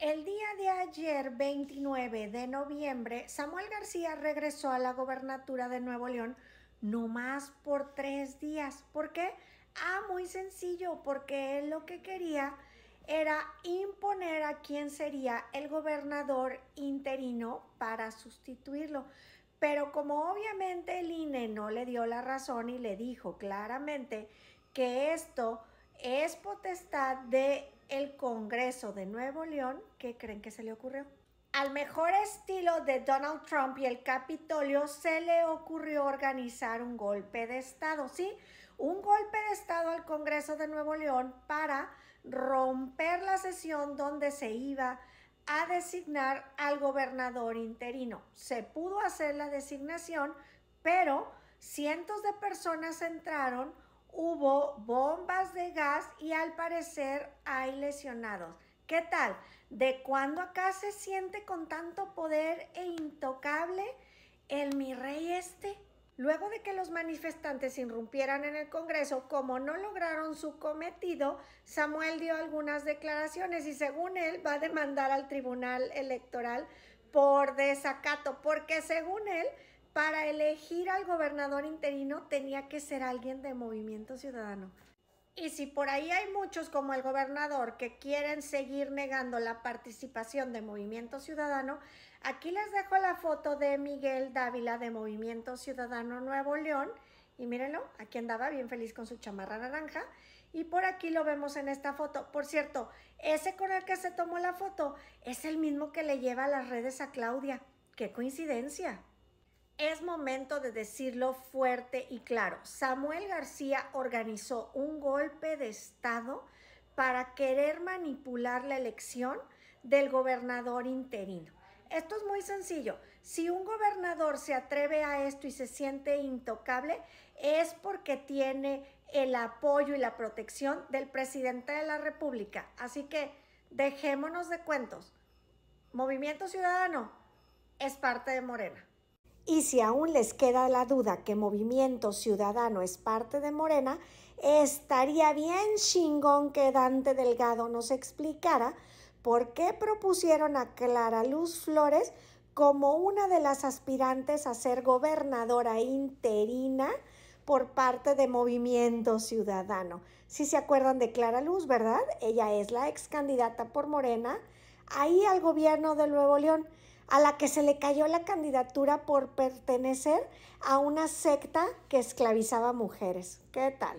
El día de ayer, 29 de noviembre, Samuel García regresó a la gobernatura de Nuevo León, no más por tres días. ¿Por qué? Ah, muy sencillo, porque él lo que quería era imponer a quien sería el gobernador interino para sustituirlo. Pero como obviamente el INE no le dio la razón y le dijo claramente que esto es potestad de el Congreso de Nuevo León, ¿qué creen que se le ocurrió? Al mejor estilo de Donald Trump y el Capitolio se le ocurrió organizar un golpe de Estado, ¿sí? Un golpe de Estado al Congreso de Nuevo León para romper la sesión donde se iba a designar al gobernador interino. Se pudo hacer la designación, pero cientos de personas entraron hubo bombas de gas y al parecer hay lesionados. ¿Qué tal? ¿De cuándo acá se siente con tanto poder e intocable el mi rey este? Luego de que los manifestantes irrumpieran en el Congreso, como no lograron su cometido, Samuel dio algunas declaraciones y según él va a demandar al Tribunal Electoral por desacato, porque según él para elegir al gobernador interino tenía que ser alguien de movimiento ciudadano. Y si por ahí hay muchos como el gobernador que quieren seguir negando la participación de Movimiento Ciudadano, aquí les dejo la foto de Miguel Dávila de Movimiento Ciudadano Nuevo León. Y mírenlo, aquí andaba bien feliz con su chamarra naranja. Y por aquí lo vemos en esta foto. Por cierto, ese con el que se tomó la foto es el mismo que le lleva a las redes a Claudia. ¡Qué coincidencia! Es momento de decirlo fuerte y claro. Samuel García organizó un golpe de Estado para querer manipular la elección del gobernador interino. Esto es muy sencillo. Si un gobernador se atreve a esto y se siente intocable, es porque tiene el apoyo y la protección del presidente de la República. Así que dejémonos de cuentos. Movimiento Ciudadano es parte de Morena. Y si aún les queda la duda que Movimiento Ciudadano es parte de Morena, estaría bien chingón que Dante Delgado nos explicara por qué propusieron a Clara Luz Flores como una de las aspirantes a ser gobernadora interina por parte de Movimiento Ciudadano. Si se acuerdan de Clara Luz, ¿verdad? Ella es la ex candidata por Morena ahí al gobierno de Nuevo León, a la que se le cayó la candidatura por pertenecer a una secta que esclavizaba mujeres. ¿Qué tal?